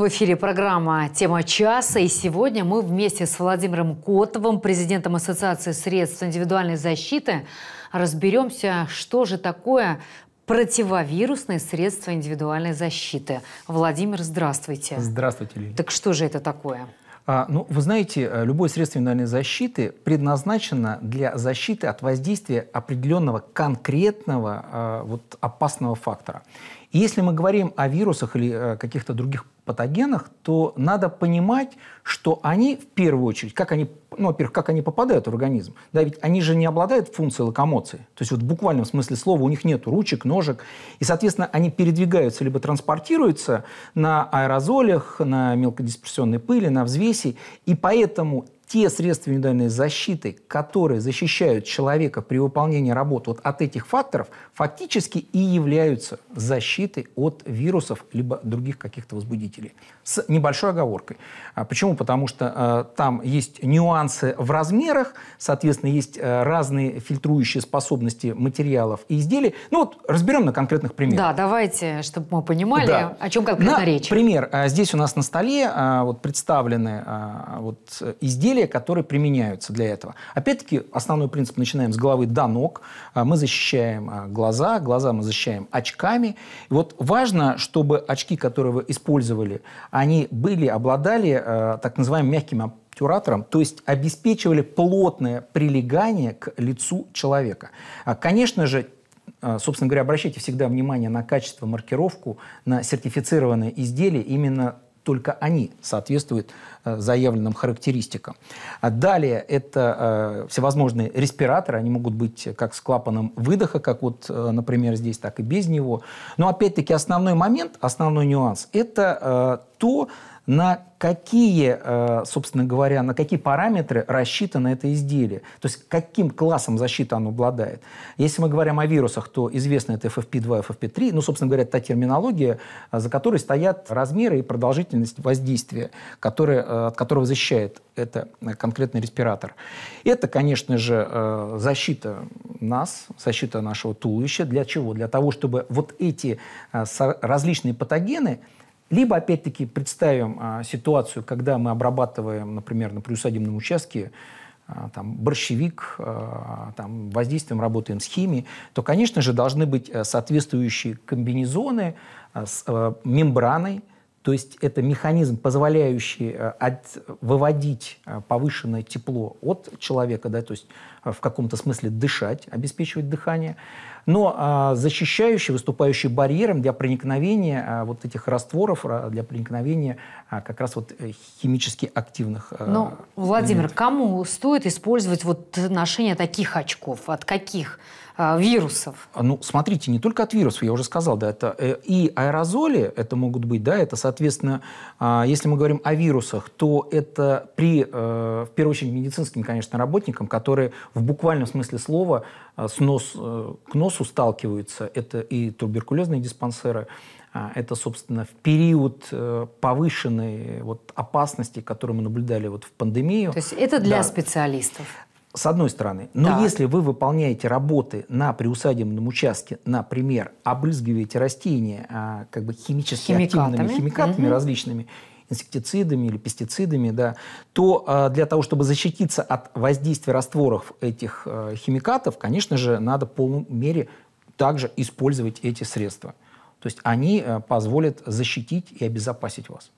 В эфире программа «Тема часа». И сегодня мы вместе с Владимиром Котовым, президентом Ассоциации средств индивидуальной защиты, разберемся, что же такое противовирусные средства индивидуальной защиты. Владимир, здравствуйте. Здравствуйте, Лилия. Так что же это такое? А, ну, вы знаете, э, любое средство индивидуальной защиты предназначено для защиты от воздействия определенного конкретного а, вот, опасного фактора. И если мы говорим о вирусах или э, каких-то других патогенах, то надо понимать, что они в первую очередь, как они, ну, во-первых, как они попадают в организм. Да, ведь они же не обладают функцией локомоции. То есть вот в буквальном смысле слова у них нет ручек, ножек. И, соответственно, они передвигаются либо транспортируются на аэрозолях, на мелкодисперсионной пыли, на взвеси. И поэтому те средства индивидуальной защиты, которые защищают человека при выполнении работы вот от этих факторов, фактически и являются защитой от вирусов либо других каких-то возбудителей. С небольшой оговоркой. А почему? Потому что э, там есть нюансы в размерах, соответственно, есть э, разные фильтрующие способности материалов и изделий. Ну вот разберем на конкретных примерах. Да, давайте, чтобы мы понимали, да. о чем конкретно на, речь. Пример. А здесь у нас на столе э, вот представлены э, вот изделия, усилия, которые применяются для этого. Опять-таки, основной принцип начинаем с головы до ног. А, мы защищаем а, глаза, глаза мы защищаем очками. И вот важно, чтобы очки, которые вы использовали, они были, обладали а, так называемым мягким обтюратором, то есть обеспечивали плотное прилегание к лицу человека. Конечно же, собственно говоря, обращайте всегда внимание на качество, маркировку, на сертифицированные изделия. Именно только они соответствуют Э, заявленным характеристикам. А далее это э, всевозможные респираторы, они могут быть как с клапаном выдоха, как вот, э, например, здесь, так и без него. Но опять-таки основной момент, основной нюанс – это то, на какие, собственно говоря, на какие параметры рассчитано это изделие, то есть каким классом защиты оно обладает. Если мы говорим о вирусах, то известно это FFP2, FFP3, ну, собственно говоря, это та терминология, за которой стоят размеры и продолжительность воздействия, которые Э, от которого защищает это э, конкретный респиратор. Это, конечно же, э, защита нас, защита нашего туловища. Для чего? Для того, чтобы вот эти различные патогены, либо, опять-таки, представим ситуацию, когда мы обрабатываем, например, на приусадебном участке там, борщевик, там, воздействием работаем с химией, то, конечно же, должны быть соответствующие комбинезоны с мембраной, то есть это механизм, позволяющий э, от, выводить э, повышенное тепло от человека, да, то есть в каком-то смысле дышать, обеспечивать дыхание. Но а, защищающий, выступающий барьером для проникновения а, вот этих растворов, для проникновения а, как раз вот э, химически активных. Э, Но, элементов. Владимир, кому стоит использовать вот ношение таких очков? От каких вирусов? Ну, смотрите, не только от вирусов, я уже сказал, да, это э, и аэрозоли, это могут быть, да, это, соответственно, если мы говорим о вирусах, то это при, в первую очередь, медицинским, конечно, работникам, которые в буквальном смысле слова э, с нос, э, к носу сталкиваются. Это и туберкулезные диспансеры, а, это, собственно, в период э, повышенной вот опасности, которую мы наблюдали вот в пандемию. То есть это для да. специалистов? С одной стороны. Но да. если вы выполняете работы на приусадебном участке, например, обрызгиваете растения а, как бы химически химикатами. активными химикатами угу. различными, инсектицидами или пестицидами, да, то а, для того, чтобы защититься от воздействия растворов этих э, химикатов, конечно же, надо в полной мере также использовать эти средства. То есть они э, позволят защитить и обезопасить вас.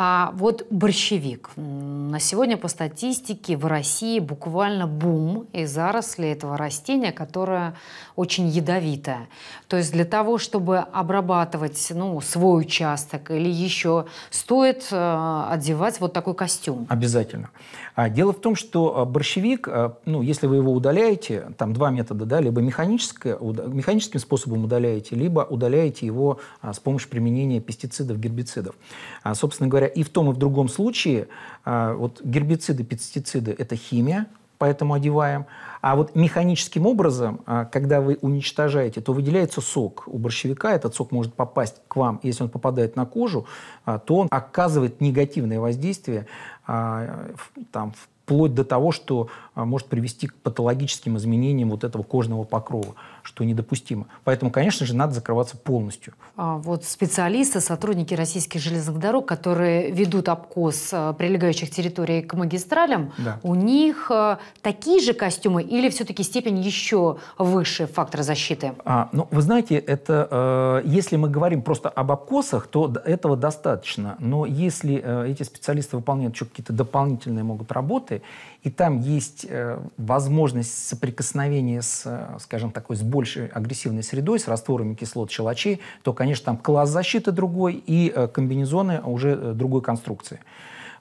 А вот борщевик. На сегодня по статистике в России буквально бум и заросли этого растения, которое очень ядовитое. То есть для того, чтобы обрабатывать ну, свой участок или еще, стоит э, одевать вот такой костюм? Обязательно. А, дело в том, что э, борщевик, э, ну, если вы его удаляете, там два метода, да, либо механическим способом удаляете, либо удаляете его а, с помощью применения пестицидов, гербицидов. А, собственно говоря, и в том, и в другом случае а, вот гербициды, пестициды – это химия, поэтому одеваем. А вот механическим образом, а, когда вы уничтожаете, то выделяется сок у борщевика. Этот сок может попасть к вам. Если он попадает на кожу, а, то он оказывает негативное воздействие там, в вплоть до того, что а, может привести к патологическим изменениям вот этого кожного покрова, что недопустимо. Поэтому, конечно же, надо закрываться полностью. А вот специалисты, сотрудники российских железных дорог, которые ведут обкос а, прилегающих территорий к магистралям, да. у них а, такие же костюмы или все-таки степень еще выше фактора защиты? А, ну, вы знаете, это если мы говорим просто об обкосах, то этого достаточно. Но если э, эти специалисты выполняют еще какие-то дополнительные могут работы, и там есть э, возможность соприкосновения с, э, скажем, такой с большей агрессивной средой, с растворами кислот щелочей, то, конечно, там класс защиты другой и э, комбинезоны уже другой конструкции.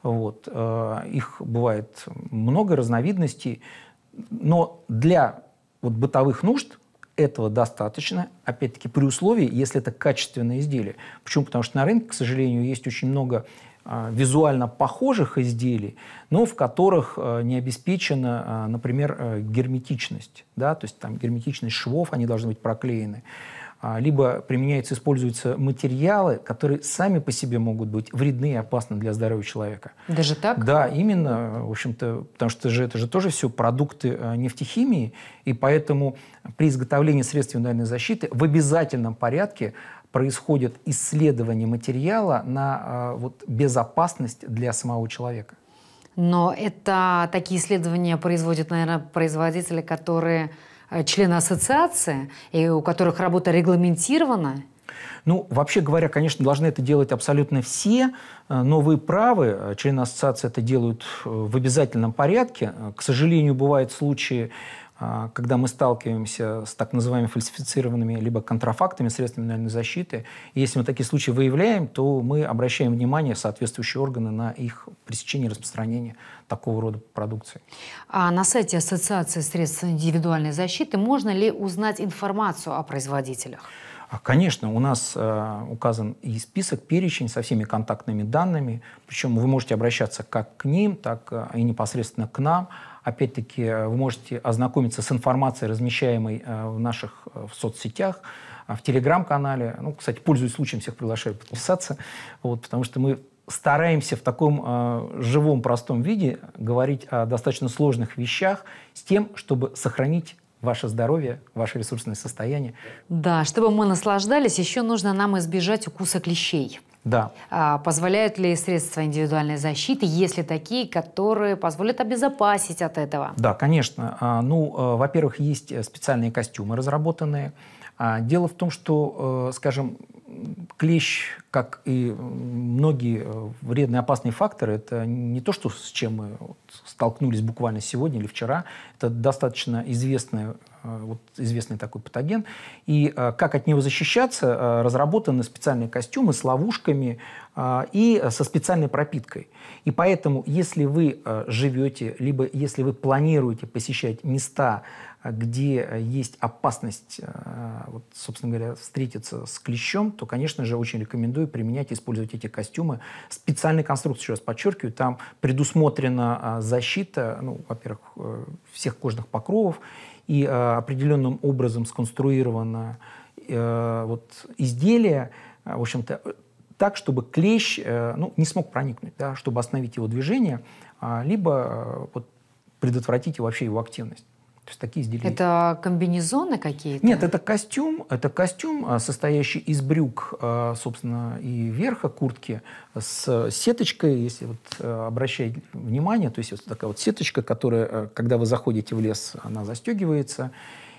Вот. Их бывает много разновидностей, но для вот бытовых нужд этого достаточно, опять-таки при условии, если это качественное изделие. Почему? Потому что на рынке, к сожалению, есть очень много а, визуально похожих изделий, но в которых э, не обеспечена, э, например, э, герметичность. Да? То есть там герметичность швов, они должны быть проклеены. А, либо применяются, используются материалы, которые сами по себе могут быть вредны и опасны для здоровья человека. Даже так? Да, именно. В общем-то, потому что же, это же тоже все продукты нефтехимии, и поэтому при изготовлении средств индивидуальной защиты в обязательном порядке происходит исследование материала на а, вот, безопасность для самого человека. Но это такие исследования производят, наверное, производители, которые э, члены ассоциации, и у которых работа регламентирована? Ну, вообще говоря, конечно, должны это делать абсолютно все, э, но вы правы, э, члены ассоциации это делают в обязательном порядке. К сожалению, бывают случаи, а, когда мы сталкиваемся с так называемыми фальсифицированными либо контрафактами средствами национальной защиты, если мы такие случаи выявляем, то мы обращаем внимание соответствующие органы на их пресечение и распространение такого рода продукции. А на сайте Ассоциации средств индивидуальной защиты можно ли узнать информацию о производителях? А, конечно, у нас э, указан и список, перечень со всеми контактными данными, причем вы можете обращаться как к ним, так э, и непосредственно к нам Опять-таки, э, вы можете ознакомиться с информацией, размещаемой э, в наших э, в соцсетях, в телеграм-канале. Ну, кстати, пользуясь случаем, всех приглашаю подписаться, вот, потому что мы стараемся в таком э, живом, простом виде говорить о достаточно сложных вещах с тем, чтобы сохранить ваше здоровье, ваше ресурсное состояние. Да, чтобы мы наслаждались, еще нужно нам избежать укуса клещей. Да. А, позволяют ли средства индивидуальной защиты, если такие, которые позволят обезопасить от этого? Да, конечно. А, ну, а, во-первых, есть э, специальные костюмы разработанные. А, дело в том, что, э, скажем, клещ, как и многие э, вредные опасные факторы, это не то, что с чем мы столкнулись буквально сегодня или вчера. Это достаточно известный, э, вот, известный такой патоген. И э, как от него защищаться, разработаны специальные костюмы с ловушками и со специальной пропиткой. И поэтому, если вы живете, либо если вы планируете посещать места, а где э, есть опасность, э, вот, собственно говоря, встретиться с клещом, то, конечно же, очень рекомендую применять и использовать эти костюмы. Специальной конструкции, еще раз подчеркиваю, там предусмотрена а, защита, ну, во-первых, э, всех кожных покровов, и определенным образом сконструировано вот, изделие, в общем-то, так, чтобы клещ ну, не смог проникнуть, да, чтобы остановить его движение, а, либо вот, предотвратить вообще его активность. То есть такие изделия. Это комбинезоны какие-то? Нет, это костюм. Это костюм, а, состоящий из брюк, а, собственно, и верха куртки с сеточкой, если вот э, обращать внимание, то есть вот такая вот сеточка, которая, э, когда вы заходите в лес, она застегивается.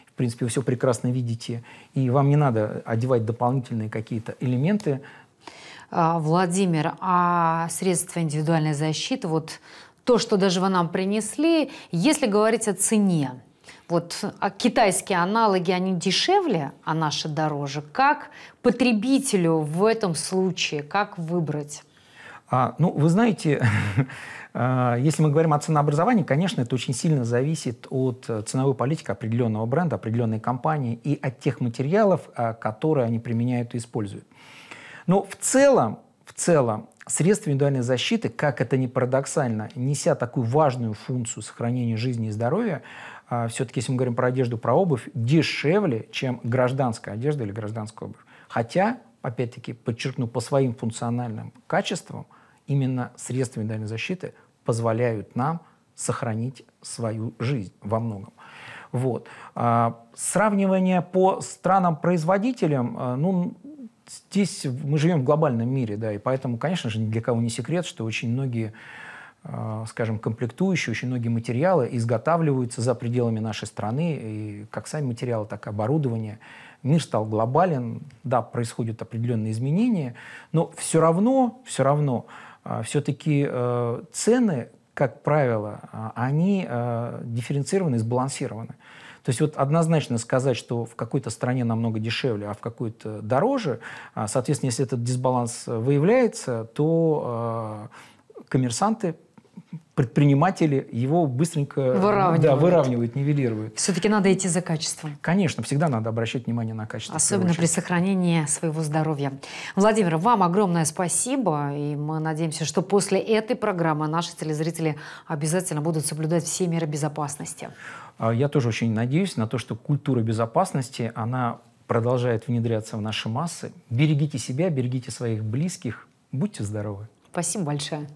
В принципе, вы все прекрасно видите. И вам не надо одевать дополнительные какие-то элементы. А, Владимир, а средства индивидуальной защиты, вот то, что даже вы нам принесли, если говорить о цене, вот а китайские аналоги, они дешевле, а наши дороже. Как потребителю в этом случае, как выбрать? А, ну, вы знаете, а, если мы говорим о ценообразовании, конечно, это очень сильно зависит от э, ценовой политики определенного бренда, определенной компании и от тех материалов, а, которые они применяют и используют. Но в целом, в целом средства индивидуальной защиты, как это ни парадоксально, неся такую важную функцию сохранения жизни и здоровья, а все-таки, если мы говорим про одежду, про обувь, дешевле, чем гражданская одежда или гражданская обувь. Хотя, опять-таки, подчеркну, по своим функциональным качествам, именно средства индивидуальной защиты позволяют нам сохранить свою жизнь во многом. Вот. А, сравнивание по странам-производителям, а, ну, здесь мы живем в глобальном мире, да, и поэтому, конечно же, ни для кого не секрет, что очень многие а, скажем, комплектующие, очень многие материалы изготавливаются за пределами нашей страны, и как сами материалы, так и оборудование. Мир стал глобален, да, происходят определенные изменения, но все равно, все равно, а, все-таки э, цены, как правило, а, они э, дифференцированы сбалансированы. То есть вот однозначно сказать, что в какой-то стране намного дешевле, а в какой-то дороже, соответственно, если этот дисбаланс э, выявляется, то коммерсанты предприниматели его быстренько выравнивают. Ну, да, выравнивают, нивелируют. Все-таки надо идти за качеством. Конечно, всегда надо обращать внимание на качество. Особенно при сохранении своего здоровья. Владимир, вам огромное спасибо. И мы надеемся, что после этой программы наши телезрители обязательно будут соблюдать все меры безопасности. А, я тоже очень надеюсь на то, что культура безопасности, она продолжает внедряться в наши массы. Берегите себя, берегите своих близких. Будьте здоровы. Спасибо большое.